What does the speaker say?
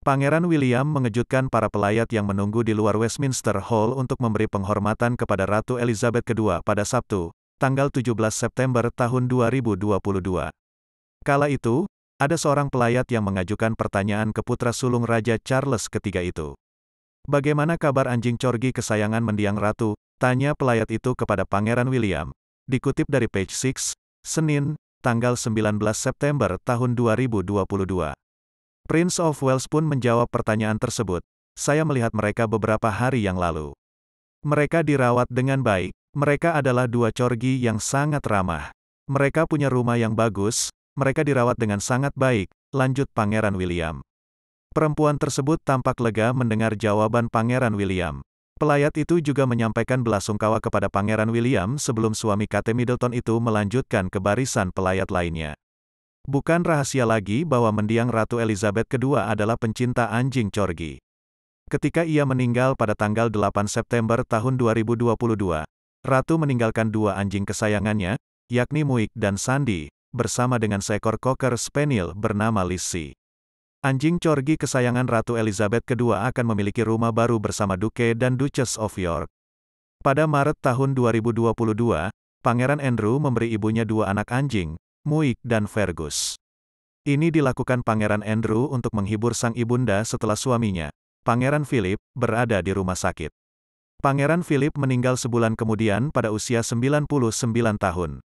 Pangeran William mengejutkan para pelayat yang menunggu di luar Westminster Hall untuk memberi penghormatan kepada Ratu Elizabeth II pada Sabtu, tanggal 17 September tahun 2022. Kala itu, ada seorang pelayat yang mengajukan pertanyaan ke putra sulung Raja Charles ketiga itu. Bagaimana kabar anjing corgi kesayangan mendiang ratu? Tanya pelayat itu kepada Pangeran William. Dikutip dari page 6, Senin, tanggal 19 September tahun 2022. Prince of Wales pun menjawab pertanyaan tersebut. Saya melihat mereka beberapa hari yang lalu. Mereka dirawat dengan baik. Mereka adalah dua corgi yang sangat ramah. Mereka punya rumah yang bagus, mereka dirawat dengan sangat baik, lanjut Pangeran William. Perempuan tersebut tampak lega mendengar jawaban Pangeran William. Pelayat itu juga menyampaikan belasungkawa kepada Pangeran William sebelum suami Kate Middleton itu melanjutkan ke barisan pelayat lainnya. Bukan rahasia lagi bahwa mendiang Ratu Elizabeth II adalah pencinta anjing corgi. Ketika ia meninggal pada tanggal 8 September tahun 2022, Ratu meninggalkan dua anjing kesayangannya, yakni Muik dan Sandi, bersama dengan seekor Cocker Spaniel bernama Lissy. Anjing corgi kesayangan Ratu Elizabeth II akan memiliki rumah baru bersama Duke dan Duchess of York. Pada Maret tahun 2022, Pangeran Andrew memberi ibunya dua anak anjing, Muik dan Fergus. Ini dilakukan Pangeran Andrew untuk menghibur sang ibunda setelah suaminya, Pangeran Philip, berada di rumah sakit. Pangeran Philip meninggal sebulan kemudian pada usia 99 tahun.